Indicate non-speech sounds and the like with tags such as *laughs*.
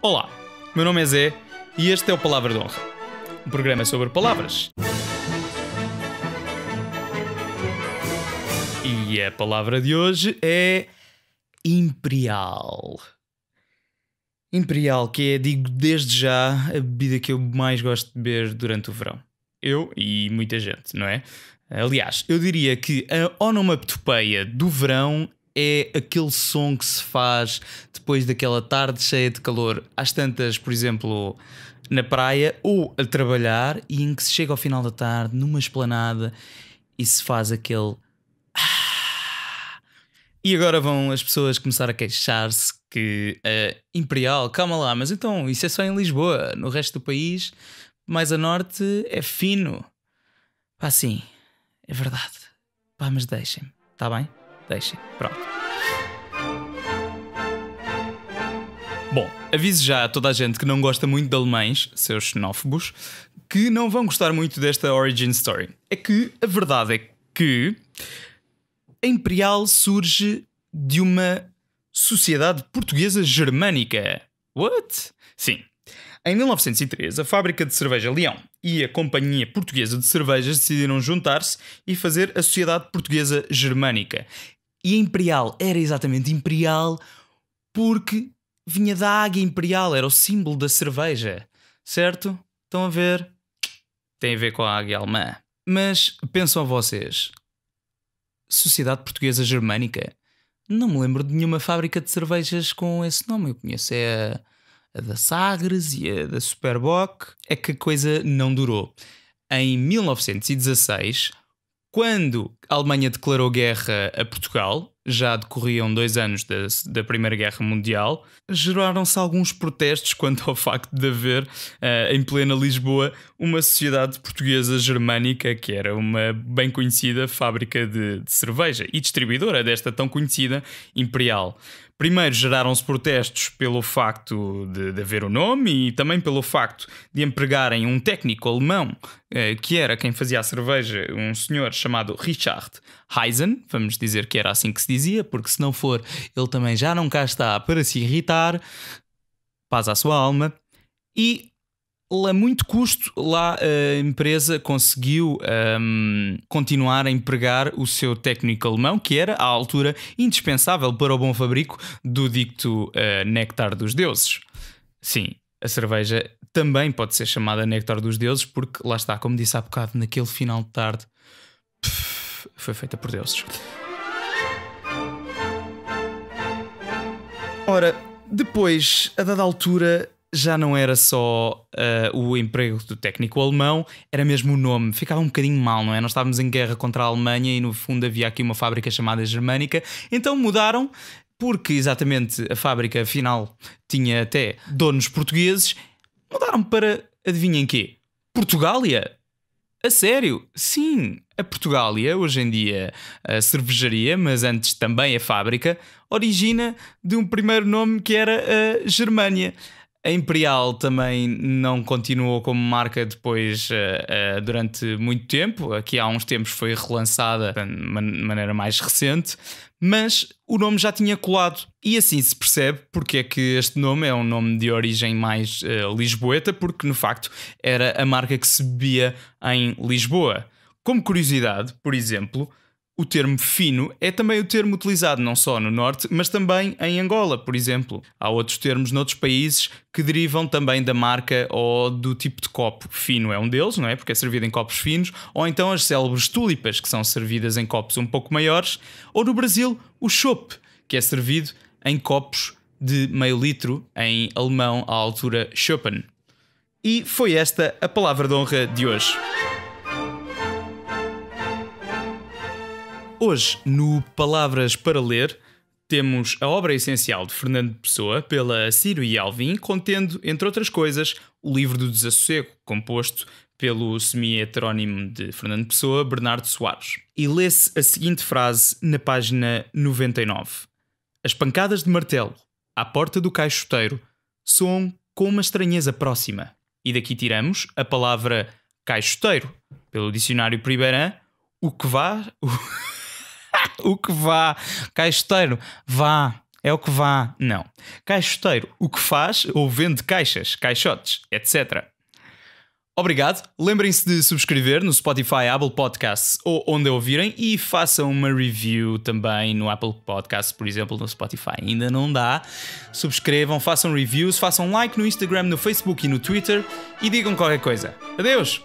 Olá, meu nome é Zé e este é o Palavra de Honra, um programa sobre palavras. E a palavra de hoje é imperial. Imperial, que é, digo desde já, a bebida que eu mais gosto de beber durante o verão. Eu e muita gente, não é? Aliás, eu diria que a onomatopeia do verão é aquele som que se faz depois daquela tarde cheia de calor, às tantas, por exemplo, na praia ou a trabalhar, e em que se chega ao final da tarde, numa esplanada, e se faz aquele. Ah! E agora vão as pessoas começar a queixar-se que uh, Imperial, calma lá, mas então isso é só em Lisboa, no resto do país, mais a norte é fino. Pá, sim, é verdade. Pá, mas deixem-me, está bem? Deixem. Pronto. Bom, aviso já a toda a gente que não gosta muito de alemães, seus xenófobos, que não vão gostar muito desta origin story. É que a verdade é que a Imperial surge de uma sociedade portuguesa germânica. What? Sim. Em 1903, a fábrica de cerveja Leão e a Companhia Portuguesa de Cervejas decidiram juntar-se e fazer a Sociedade Portuguesa Germânica. E imperial era exatamente imperial porque vinha da águia imperial, era o símbolo da cerveja, certo? Estão a ver? Tem a ver com a águia alemã. Mas pensam vocês, Sociedade Portuguesa Germânica, não me lembro de nenhuma fábrica de cervejas com esse nome. Eu conheço é a, a da Sagres e a da Superbock. É que a coisa não durou. Em 1916, quando a Alemanha declarou guerra a Portugal, já decorriam dois anos da, da Primeira Guerra Mundial. Geraram-se alguns protestos quanto ao facto de haver, uh, em plena Lisboa, uma sociedade portuguesa germânica, que era uma bem conhecida fábrica de, de cerveja e distribuidora desta tão conhecida Imperial. Primeiro, geraram-se protestos pelo facto de, de, haver o nome e também pelo facto de empregarem um técnico alemão, eh, que era quem fazia a cerveja, um senhor chamado Richard Heisen, vamos dizer que era assim que se dizia, porque se não for, ele também já não cá está para se irritar, paz à sua alma, e a muito custo lá a empresa conseguiu um, continuar a empregar o seu técnico alemão, que era à altura indispensável para o bom fabrico do dicto uh, néctar dos deuses. Sim, a cerveja também pode ser chamada néctar dos deuses, porque lá está, como disse há bocado, naquele final de tarde foi feita por deuses. Ora, depois, a dada altura, já não era só uh, o emprego do técnico alemão, era mesmo o nome. Ficava um bocadinho mal, não é? Nós estávamos em guerra contra a Alemanha e no fundo havia aqui uma fábrica chamada Germânica, então mudaram. Porque exatamente a fábrica afinal tinha até donos portugueses, mudaram para, adivinhem quê? Portugália? A sério? Sim, a Portugália, hoje em dia a cervejaria, mas antes também a fábrica, origina de um primeiro nome que era a Germânia. A Imperial também não continuou como marca depois uh, uh, durante muito tempo. Aqui há uns tempos foi relançada de maneira mais recente, mas o nome já tinha colado. E assim se percebe porque é que este nome é um nome de origem mais uh, lisboeta, porque no facto era a marca que se bebia em Lisboa. Como curiosidade, por exemplo, o termo fino é também o termo utilizado não só no Norte, mas também em Angola, por exemplo. Há outros termos noutros países que derivam também da marca ou do tipo de copo. Fino é um deles, não é? Porque é servido em copos finos, ou então as célebres tulipas, que são servidas em copos um pouco maiores, ou no Brasil, o chopp, que é servido em copos de meio litro, em alemão à altura Schopen. E foi esta a palavra de honra de hoje. Hoje, no Palavras para Ler, temos a obra essencial de Fernando Pessoa pela Ciro e Alvim, contendo, entre outras coisas, o livro do Desassossego, composto pelo semi-heterónimo de Fernando Pessoa, Bernardo Soares. E lê-se a seguinte frase na página 99. As pancadas de martelo, à porta do caixoteiro, soam com uma estranheza próxima. E daqui tiramos a palavra caixoteiro, pelo dicionário Pribeirã, o que vá... *laughs* *laughs* o que vá. caixoteiro vá. É o que vá. Não. Caixoteiro, o que faz ou vende caixas, caixotes, etc. Obrigado. Lembrem-se de subscrever no Spotify, Apple Podcasts ou onde ouvirem e façam uma review também no Apple Podcasts, por exemplo, no Spotify. Ainda não dá. Subscrevam, façam reviews, façam like no Instagram, no Facebook e no Twitter e digam qualquer coisa. Adeus!